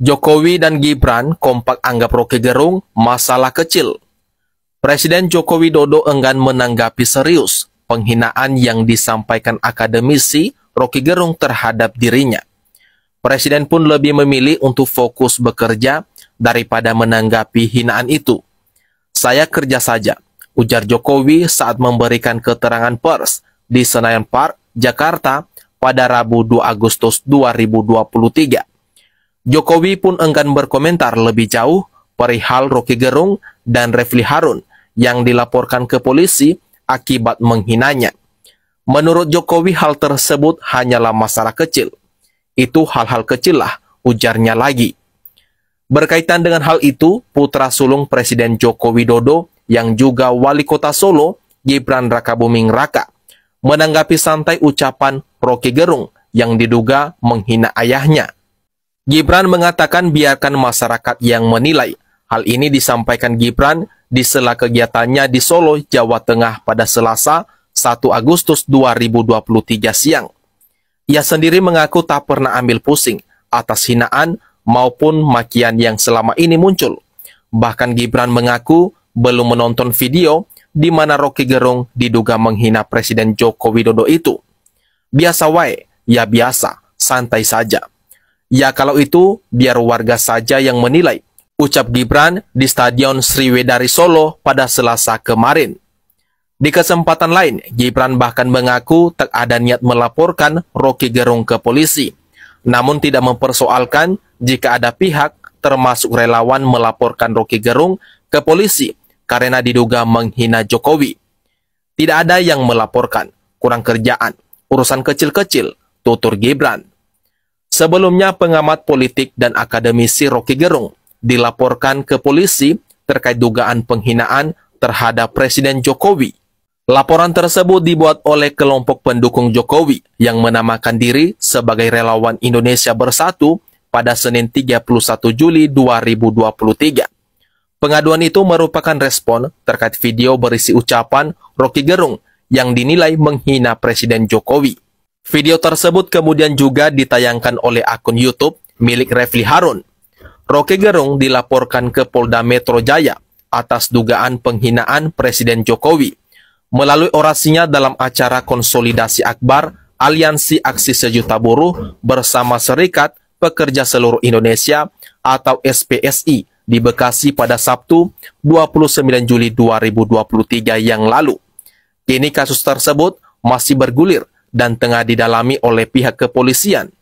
Jokowi dan Gibran kompak anggap Roke Gerung masalah kecil. Presiden Jokowi Dodo enggan menanggapi serius penghinaan yang disampaikan akademisi Rocky Gerung terhadap dirinya. Presiden pun lebih memilih untuk fokus bekerja daripada menanggapi hinaan itu. Saya kerja saja, ujar Jokowi saat memberikan keterangan pers di Senayan Park, Jakarta pada Rabu 2 Agustus 2023. Jokowi pun enggan berkomentar lebih jauh perihal Rocky Gerung dan Refli Harun yang dilaporkan ke polisi akibat menghinanya. Menurut Jokowi hal tersebut hanyalah masalah kecil. Itu hal-hal kecil lah, ujarnya lagi. Berkaitan dengan hal itu, putra sulung Presiden Joko Widodo yang juga wali kota Solo, Gibran Rakabuming Raka, menanggapi santai ucapan Rocky Gerung yang diduga menghina ayahnya. Gibran mengatakan biarkan masyarakat yang menilai. Hal ini disampaikan Gibran di sela kegiatannya di Solo, Jawa Tengah pada Selasa 1 Agustus 2023 siang. Ia sendiri mengaku tak pernah ambil pusing atas hinaan maupun makian yang selama ini muncul. Bahkan Gibran mengaku belum menonton video di mana Rocky Gerung diduga menghina Presiden Joko Widodo itu. Biasa wae, ya biasa, santai saja. Ya kalau itu, biar warga saja yang menilai. Ucap Gibran di Stadion Sriwedari Solo pada Selasa kemarin. Di kesempatan lain, Gibran bahkan mengaku tak ada niat melaporkan Rocky Gerung ke polisi, namun tidak mempersoalkan jika ada pihak termasuk relawan melaporkan Rocky Gerung ke polisi karena diduga menghina Jokowi. Tidak ada yang melaporkan, kurang kerjaan, urusan kecil-kecil, tutur Gibran. Sebelumnya pengamat politik dan akademisi Rocky Gerung dilaporkan ke polisi terkait dugaan penghinaan terhadap Presiden Jokowi. Laporan tersebut dibuat oleh kelompok pendukung Jokowi yang menamakan diri sebagai relawan Indonesia Bersatu pada Senin 31 Juli 2023. Pengaduan itu merupakan respon terkait video berisi ucapan Rocky Gerung yang dinilai menghina Presiden Jokowi. Video tersebut kemudian juga ditayangkan oleh akun YouTube milik Refli Harun. Roke Gerung dilaporkan ke Polda Metro Jaya atas dugaan penghinaan Presiden Jokowi melalui orasinya dalam acara konsolidasi akbar Aliansi Aksi Sejuta Buruh bersama Serikat Pekerja Seluruh Indonesia atau SPSI di Bekasi pada Sabtu 29 Juli 2023 yang lalu. Kini kasus tersebut masih bergulir dan tengah didalami oleh pihak kepolisian.